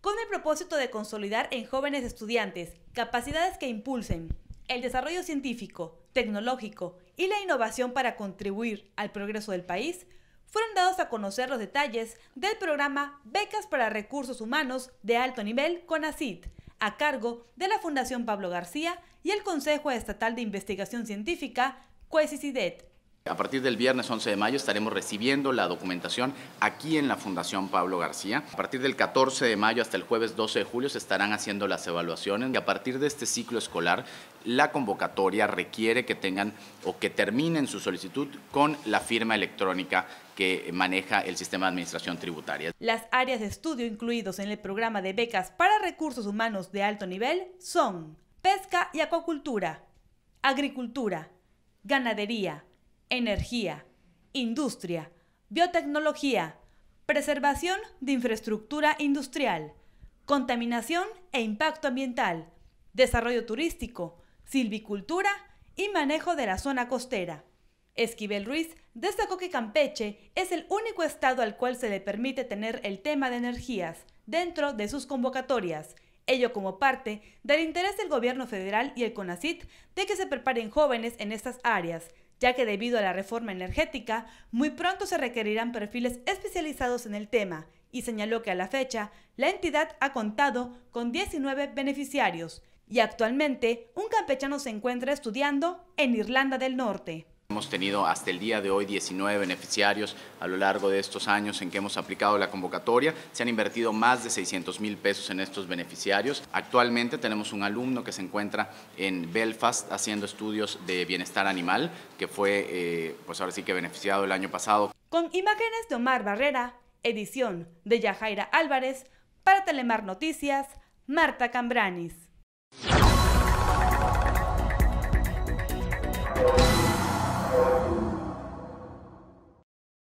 con el propósito de consolidar en jóvenes estudiantes capacidades que impulsen el desarrollo científico, tecnológico y la innovación para contribuir al progreso del país, fueron dados a conocer los detalles del programa Becas para Recursos Humanos de Alto Nivel Acid, a cargo de la Fundación Pablo García y el Consejo Estatal de Investigación Científica, Cuesicidet. A partir del viernes 11 de mayo estaremos recibiendo la documentación aquí en la Fundación Pablo García. A partir del 14 de mayo hasta el jueves 12 de julio se estarán haciendo las evaluaciones y a partir de este ciclo escolar la convocatoria requiere que tengan o que terminen su solicitud con la firma electrónica que maneja el sistema de administración tributaria. Las áreas de estudio incluidos en el programa de becas para recursos humanos de alto nivel son pesca y acuacultura, agricultura, ganadería, energía, industria, biotecnología, preservación de infraestructura industrial, contaminación e impacto ambiental, desarrollo turístico, silvicultura y manejo de la zona costera. Esquivel Ruiz destacó que Campeche es el único estado al cual se le permite tener el tema de energías dentro de sus convocatorias, ello como parte del interés del gobierno federal y el CONACIT de que se preparen jóvenes en estas áreas, ya que debido a la reforma energética, muy pronto se requerirán perfiles especializados en el tema, y señaló que a la fecha, la entidad ha contado con 19 beneficiarios, y actualmente un campechano se encuentra estudiando en Irlanda del Norte. Hemos tenido hasta el día de hoy 19 beneficiarios a lo largo de estos años en que hemos aplicado la convocatoria. Se han invertido más de 600 mil pesos en estos beneficiarios. Actualmente tenemos un alumno que se encuentra en Belfast haciendo estudios de bienestar animal, que fue, eh, pues ahora sí que beneficiado el año pasado. Con imágenes de Omar Barrera, edición de Yajaira Álvarez, para Telemar Noticias, Marta Cambranis.